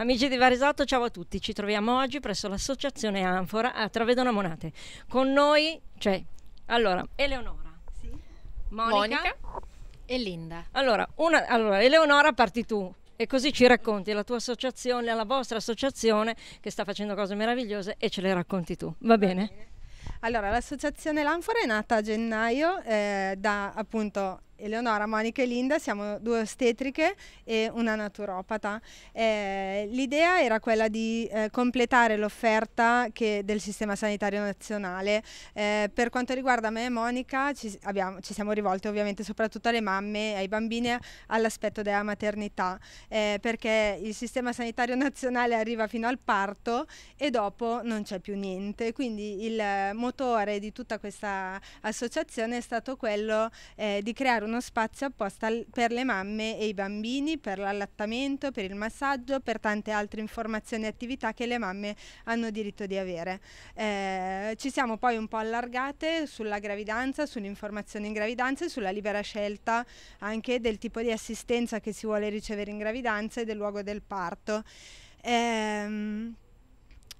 Amici di Varesotto, ciao a tutti. Ci troviamo oggi presso l'associazione Anfora a Travedona Monate. Con noi c'è allora Eleonora, sì. Monica, Monica, e Linda. Allora, una, allora, Eleonora, parti tu. E così ci racconti la tua associazione, la vostra associazione che sta facendo cose meravigliose e ce le racconti tu. Va bene? Va bene. Allora, l'associazione L'Anfora è nata a gennaio eh, da appunto Eleonora, Monica e Linda siamo due ostetriche e una naturopata. Eh, l'idea era quella di eh, completare l'offerta del Sistema Sanitario Nazionale. Eh, per quanto riguarda me e Monica ci, abbiamo, ci, siamo rivolte ovviamente soprattutto alle mamme, ai bambini, all'aspetto della maternità, eh, perché il Sistema Sanitario Nazionale arriva fino al parto e dopo non c'è più niente. Quindi il motore di tutta questa associazione è stato quello eh, di creare un uno spazio apposta per le mamme e i bambini, per l'allattamento, per il massaggio, per tante altre informazioni e attività che le mamme hanno diritto di avere. Eh, ci siamo poi un po' allargate sulla gravidanza, sull'informazione in gravidanza e sulla libera scelta anche del tipo di assistenza che si vuole ricevere in gravidanza e del luogo del parto. Eh,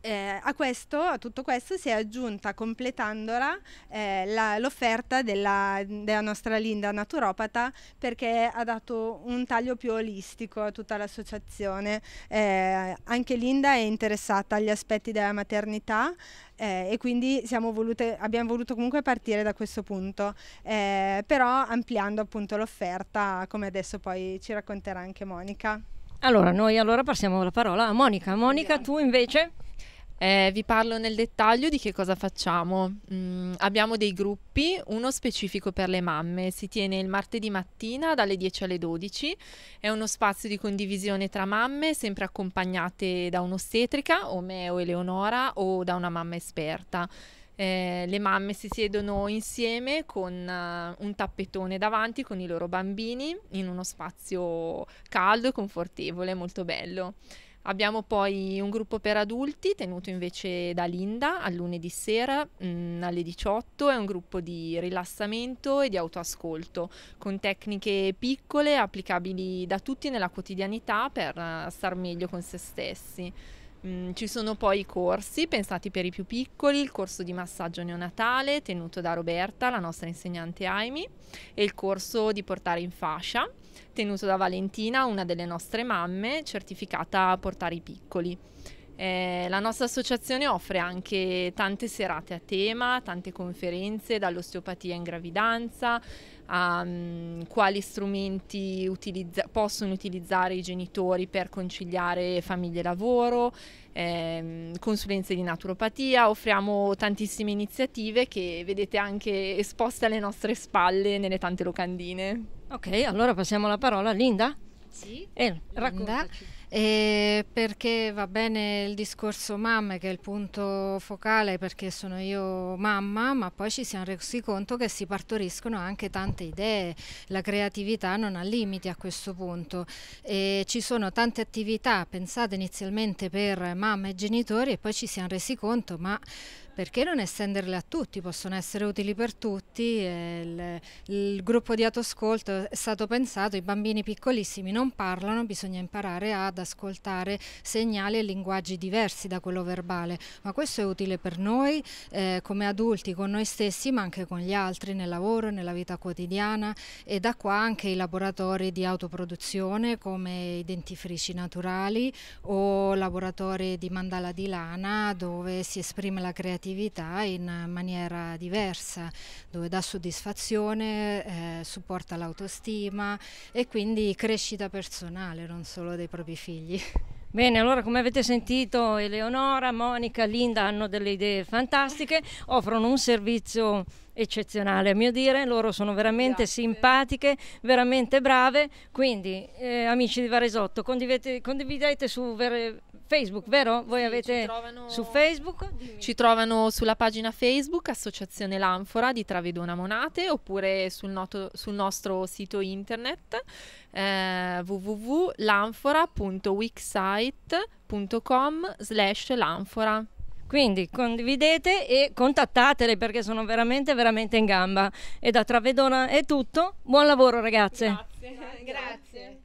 eh, a, questo, a tutto questo si è aggiunta, completandola, eh, la, l'offerta della, della, nostra Linda naturopata perché ha dato un taglio più olistico a tutta l'associazione. Eh, anche Linda è interessata agli aspetti della maternità eh, e quindi volute, abbiamo voluto comunque partire da questo punto, eh, però ampliando appunto l'offerta, come adesso poi ci racconterà anche Monica. Allora, noi allora passiamo la parola a Monica. Monica, tu invece? Eh, vi parlo nel dettaglio di che cosa facciamo. Mm, abbiamo dei gruppi, uno specifico per le mamme, si tiene il martedì mattina dalle 10 alle 12, è uno spazio di condivisione tra mamme, sempre accompagnate da un'ostetrica, o me o Eleonora, o da una mamma esperta. Eh, le mamme si siedono insieme con uh, un tappetone davanti con i loro bambini in uno spazio caldo e confortevole, molto bello. Abbiamo poi un gruppo per adulti tenuto invece da Linda al lunedì sera mh, mm, alle 18, è un gruppo di rilassamento e di autoascolto con tecniche piccole applicabili da tutti nella quotidianità per eh, star meglio con se stessi. Mm, ci sono poi i corsi pensati per i più piccoli, il corso di massaggio neonatale tenuto da Roberta, la nostra insegnante Aimi, e il corso di portare in fascia tenuto da Valentina, una delle nostre mamme, certificata a portare i piccoli. Eh, la nostra associazione offre anche tante serate a tema, tante conferenze dall'osteopatia in gravidanza a um, quali strumenti utilizza possono utilizzare i genitori per conciliare famiglia e lavoro, ehm, consulenze di naturopatia, offriamo tantissime iniziative che vedete anche esposte alle nostre spalle nelle tante locandine. Ok, allora passiamo la parola a Linda. Sì, eh, raccontaci eh, perché va bene il discorso mamme che è il punto focale perché sono io mamma, ma poi ci siamo resi conto che si partoriscono anche tante idee, la creatività non ha limiti a questo punto. E ci sono tante attività pensate inizialmente per mamme e genitori e poi ci siamo resi conto, ma perché non estenderle a tutti? Possono essere utili per tutti. Il, il, gruppo di autoscolto è stato pensato, i bambini piccolissimi non parlano, bisogna imparare ad ascoltare segnali e linguaggi diversi da quello verbale, ma questo è utile per noi eh, come adulti, con noi stessi, ma anche con gli altri nel lavoro, nella vita quotidiana e da qua anche i laboratori di autoproduzione come i dentifrici naturali o laboratori di mandala di lana dove si esprime la creatività in maniera diversa, dove dà soddisfazione, eh, supporta l'autostima e quindi crescita personale non solo dei propri figli figli. Bene, allora come avete sentito Eleonora, Monica, Linda hanno delle idee fantastiche, offrono un servizio eccezionale a mio dire, loro sono veramente Grazie. simpatiche, veramente brave, quindi eh, amici di Varesotto condividete, condividete su... Facebook, vero? Voi sì, avete trovano... su Facebook? Dimmi. Ci trovano sulla pagina Facebook Associazione L'Anfora di Travedona Monate oppure sul, noto, sul nostro sito internet eh, www.lanfora.wixsite.com slash l'anfora. Quindi condividete e contattatele perché sono veramente, veramente in gamba. E da Travedona è tutto. Buon lavoro ragazze. Grazie. Grazie.